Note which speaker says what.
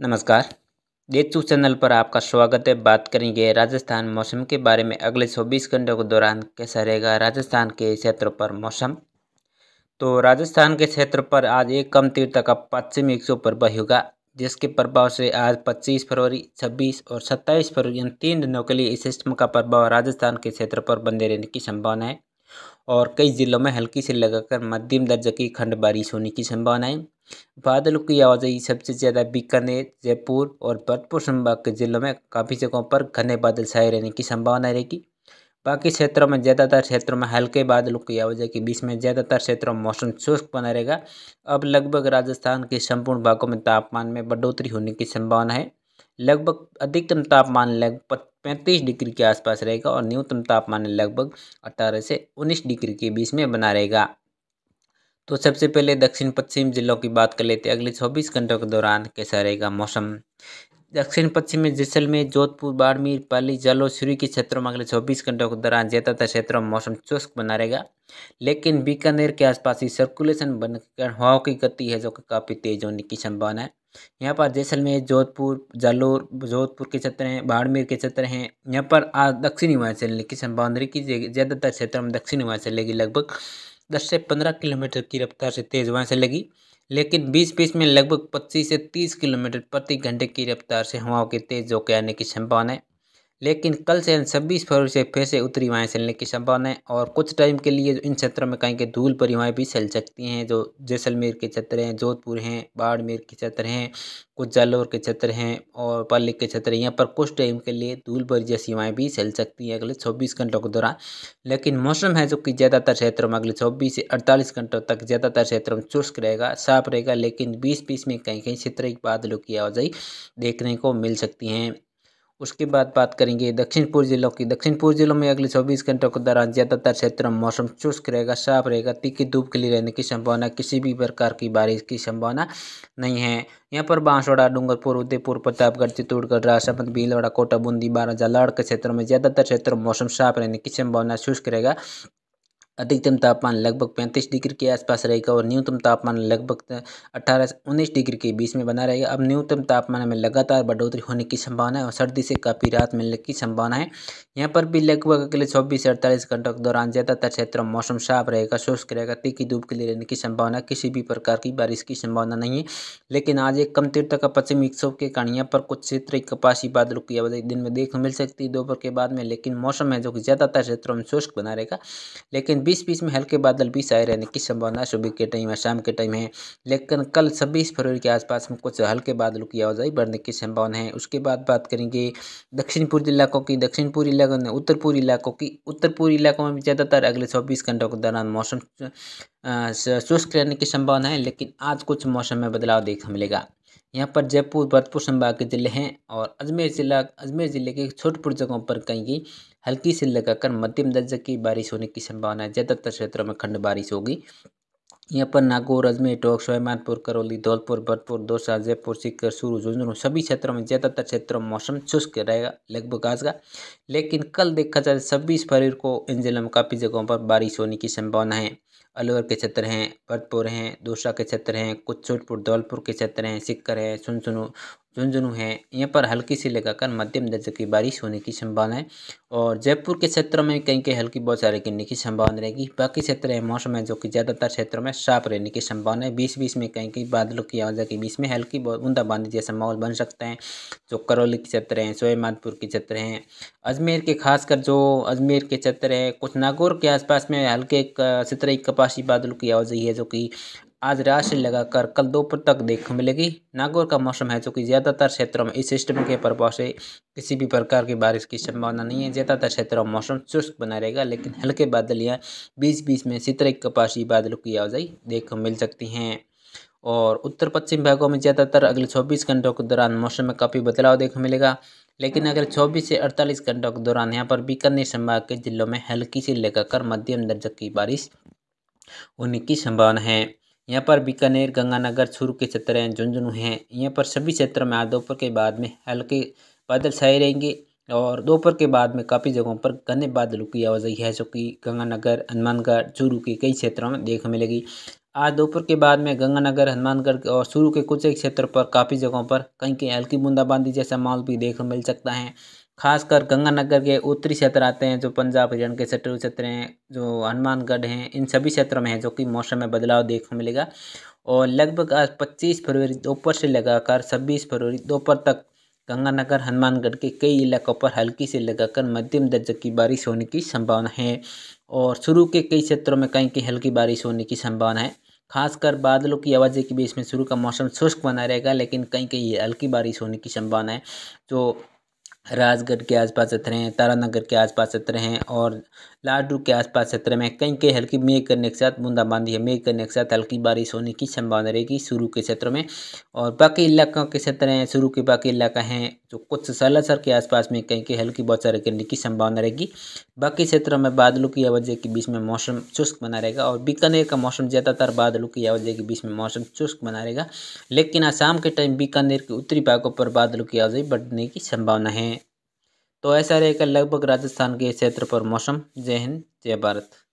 Speaker 1: नमस्कार देतू चैनल पर आपका स्वागत है बात करेंगे राजस्थान मौसम के बारे में अगले चौबीस घंटों के दौरान कैसा रहेगा राजस्थान के क्षेत्र पर मौसम तो राजस्थान के क्षेत्र पर आज एक कम तीव्रता का पश्चिमी विक्षोभ प्रभाव होगा जिसके प्रभाव से आज 25 फरवरी 26 और 27 फरवरी इन तीन दिनों के लिए इस सिस्टम का प्रभाव राजस्थान के क्षेत्र पर बंदे रहने की संभावना है और कई ज़िलों में हल्की से लगाकर मध्यम दर्जे की खंड बारिश होने की संभावनाएं बादलों की आवाजाही सबसे ज़्यादा बीकानेर जयपुर और भरतपुर संभाग के ज़िलों में काफ़ी जगहों पर घने बादल छाए रहने की संभावना रहेगी बाकी क्षेत्रों में ज़्यादातर क्षेत्रों में हल्के बादलों की आवाजाही के बीच में ज़्यादातर क्षेत्रों में मौसम शुष्क बना रहेगा अब लगभग राजस्थान के संपूर्ण भागों में तापमान में बढ़ोतरी होने की संभावना है लगभग अधिकतम तापमान लगभग पैंतीस डिग्री के आसपास रहेगा और न्यूनतम तापमान लगभग अठारह से उन्नीस डिग्री के बीच में बना रहेगा तो सबसे पहले दक्षिण पश्चिम जिलों की बात कर लेते हैं अगले चौबीस घंटों के दौरान कैसा रहेगा मौसम दक्षिण पश्चिम में जैसलमेर जोधपुर बाड़मेर पाली जालोर सूरी के क्षेत्रों में अगले चौबीस घंटों के दौरान ज़्यादातर क्षेत्रों में मौसम चुस्क बना रहेगा लेकिन बीकानेर के आसपास ही सर्कुलेशन बनकर हवाओं की गति है जो कि काफ़ी तेज होने की संभावना है यहाँ पर जैसलमेर जोधपुर जालोर जोधपुर के क्षेत्र हैं बाड़मेर के क्षेत्र हैं यहाँ पर आज दक्षिण हिमाचल की संभावना की ज़्यादातर क्षेत्र में दक्षिण हिमाचल लगी लगभग दस से पंद्रह किलोमीटर की रफ्तार से तेज़ हवा चलेगी लेकिन बीच बीच में लगभग पच्चीस से तीस किलोमीटर प्रति घंटे की रफ्तार से हवाओं के तेज़ होकर आने की संभावना है लेकिन कल से छब्बीस फरवरी से फिर से उत्तरी हवाएं चलने की संभावना है और कुछ टाइम के लिए इन क्षेत्रों में कहीं के धूल भरी हवाएं भी चल सकती हैं जो जैसलमेर के क्षेत्र हैं जोधपुर हैं बाड़मेर के क्षेत्र हैं कुछ जालौर के क्षेत्र हैं और पाली के क्षेत्र हैं यहाँ पर कुछ टाइम के लिए धूल भरी जैसी हवाएँ भी चल सकती हैं अगले चौबीस घंटों के दौरान लेकिन मौसम है जो कि ज़्यादातर क्षेत्रों में अगले चौबीस से अड़तालीस घंटों तक ज़्यादातर क्षेत्रों में चुस्क रहेगा साफ रहेगा लेकिन बीस बीस में कहीं कहीं क्षेत्र बादलों की आवाजाही देखने को मिल सकती हैं उसके बाद बात करेंगे दक्षिणपुर जिलों की दक्षिण पूर्व जिलों में अगले चौबीस घंटों के दौरान ज़्यादातर क्षेत्रों में मौसम शुष्क रहेगा साफ रहेगा तीखी धूप खिली रहने की संभावना किसी भी प्रकार की बारिश की संभावना नहीं है यहाँ पर बांसवाड़ा डूंगरपुर उदयपुर प्रतापगढ़ चित्तौड़गढ़ राजसमंद भीलवाड़ा कोटा बूंदी बाराजा लाड़ के क्षेत्रों में ज़्यादातर क्षेत्रों में मौसम साफ रहने की संभावना शुष्क रहेगा अधिकतम तापमान लगभग पैंतीस डिग्री के आसपास रहेगा और न्यूनतम तापमान लगभग अठारह से उन्नीस डिग्री के बीच में बना रहेगा अब न्यूनतम तापमान में लगातार बढ़ोतरी होने की संभावना है और सर्दी से काफ़ी राहत मिलने की संभावना है यहाँ पर भी लगभग अगले चौबीस से अड़तालीस घंटों के दौरान ज़्यादातर क्षेत्रों में मौसम साफ रहेगा शुष्क रहेगा तीखी धूप के लिए रहने की संभावना किसी भी प्रकार की बारिश की संभावना नहीं है लेकिन आज एक कम तीर्थक का पश्चिमी विक्षोभ के कारण यहाँ पर कुछ क्षेत्र कपासी बादलों की आवाजाही दिन में देखने मिल सकती है दोपहर के बाद में लेकिन मौसम है जो कि ज़्यादातर क्षेत्रों में शुष्क बना रहेगा लेकिन बीस बीस में हल्के बादल भी छाए रहने की संभावना सुबह के टाइम है शाम के टाइम है लेकिन कल छब्बीस फरवरी के आसपास में कुछ हल्के बादलों की आवाजाही बढ़ने की संभावना है उसके बाद बात करेंगे दक्षिण पूर्वी इलाकों की दक्षिण पूर्वी इलाकों ने उत्तर पूर्वी इलाकों की उत्तर पूर्वी इलाकों में ज़्यादातर अगले चौबीस घंटों के दौरान मौसम शुष्क रहने की संभावना है लेकिन आज कुछ मौसम में बदलाव देखने मिलेगा यहाँ पर जयपुर भरतपुर संभाग के जिले हैं और अजमेर जिला अजमेर ज़िले के छोटपुर जगहों पर कहीं हल्की से लगाकर मध्यम दर्जे की बारिश होने की संभावना है ज़्यादातर क्षेत्रों में खंड बारिश होगी यहाँ पर नागौर अजमेर टोक सोयमानपुर करौली धौलपुर भरतपुर दौसा जयपुर सीकर सूरू झुंझुनू सभी क्षेत्रों में ज़्यादातर क्षेत्रों में मौसम शुष्क रहेगा लगभग आज का लेकिन कल देखा जाए छब्बीस फरवरी को इन जिलों में काफ़ी जगहों पर बारिश होने की संभावना है अलवर के क्षेत्र हैं भरतपुर हैं दूसरा के क्षेत्र हैं कुछ छोटपुर धौलपुर के क्षेत्र हैं सिक्कर है सुनसुनू झुंझुनू है यहाँ पर हल्की से लगाकर मध्यम दर्जे की बारिश होने की संभावना है और जयपुर के क्षेत्रों में कहीं कहीं हल्की बहुत सारे गिरने की संभावना रहेगी बाकी क्षेत्र है मौसम है जो कि ज़्यादातर क्षेत्रों में साफ रहने की संभावना है बीस बीस में कहीं कहीं बादलों की आवाजा के बीच में हल्की बूंदाबांदी जैसा माहौल बन सकते हैं जो करौली के क्षेत्र हैं सोएमाधपुर के क्षेत्र हैं अजमेर के खासकर जो अजमेर के क्षेत्र है कुछ नागौर के आसपास में हल्के सत्रह कपासी बादलों की आवाजाही है जो कि आज रात से लगाकर कल दोपहर तक देखने मिलेगी नागौर का मौसम है जो कि ज़्यादातर क्षेत्रों में इस सिस्टम के प्रभाव से किसी भी प्रकार की बारिश की संभावना नहीं है ज़्यादातर क्षेत्रों में मौसम शुष्क बना रहेगा लेकिन हल्के बादल या बीच बीच में सितरे कपासी बादलों की आवाजाही देखने मिल सकती हैं और उत्तर पश्चिम भागों में ज़्यादातर अगले चौबीस घंटों के दौरान मौसम में काफ़ी बदलाव देखने मिलेगा लेकिन अगर 24 से 48 घंटों के दौरान यहाँ पर बीकानेर संभाग के जिलों में हल्की से लेकर मध्यम दर्जे की बारिश होने की संभावना है यहाँ पर बीकानेर गंगानगर छुरू के क्षेत्र हैं झुंझुनू हैं यहाँ पर सभी क्षेत्र में आज दोपहर के बाद में हल्के बादल छाए रहेंगे और दोपहर के बाद में काफ़ी जगहों पर घने बादलों की आवाजाही है जो कि गंगानगर हनुमानगढ़ चूरू के कई क्षेत्रों में देखने मिलेगी आज दोपहर के बाद में गंगानगर हनुमानगढ़ और चूरू के कुछ एक क्षेत्र पर काफ़ी जगहों पर कहीं कहीं हल्की बूंदाबांदी जैसा माहौल भी देखने मिल सकता है खासकर गंगानगर के उत्तरी क्षेत्र आते हैं जो पंजाब हरियाणा के क्षेत्र क्षेत्र हैं जो हनुमानगढ़ हैं इन सभी क्षेत्रों में हैं जो कि मौसम में बदलाव देखने को मिलेगा और लगभग आज पच्चीस फरवरी दोपहर से लगाकर छब्बीस फरवरी दोपहर तक गंगानगर हनुमानगढ़ के कई इलाकों पर हल्की से लगाकर मध्यम दर्जे की बारिश होने की संभावना है और शुरू के कई क्षेत्रों में कहीं कहीं हल्की बारिश होने की संभावना है खासकर बादलों की आवाज़ी के बीच में शुरू का मौसम शुष्क बना रहेगा लेकिन कहीं कहीं हल्की बारिश होने की संभावना है जो राजगढ़ के आसपास क्षेत्र हैं तारानगर के आसपास क्षेत्र हैं और लाडू के आसपास क्षेत्र में कहीं कहीं हल्की मेघ करने के साथ बूंदाबांदी है मेघ करने के साथ हल्की बारिश होने की संभावना रहेगी शुरू के क्षेत्रों में और बाकी इलाकों के क्षेत्र हैं शुरू के बाकी इलाका हैं जो कुछ सलासर के आसपास में कहीं कहीं हल्की बहुत सारे करने की संभावना रहेगी बाकी क्षेत्रों में बादलों की आवाजाही के बीच में मौसम चुस्क बना रहेगा और बीकानेर का मौसम ज़्यादातर बादलों की आवाजाही के बीच में मौसम चुस्क बना रहेगा लेकिन आसाम के टाइम बीकानेर के उत्तरी भागों पर बादलों की आवाजाही बढ़ने की संभावना है तो ऐसा रहेगा लगभग राजस्थान के क्षेत्र पर मौसम जय हिंद जय भारत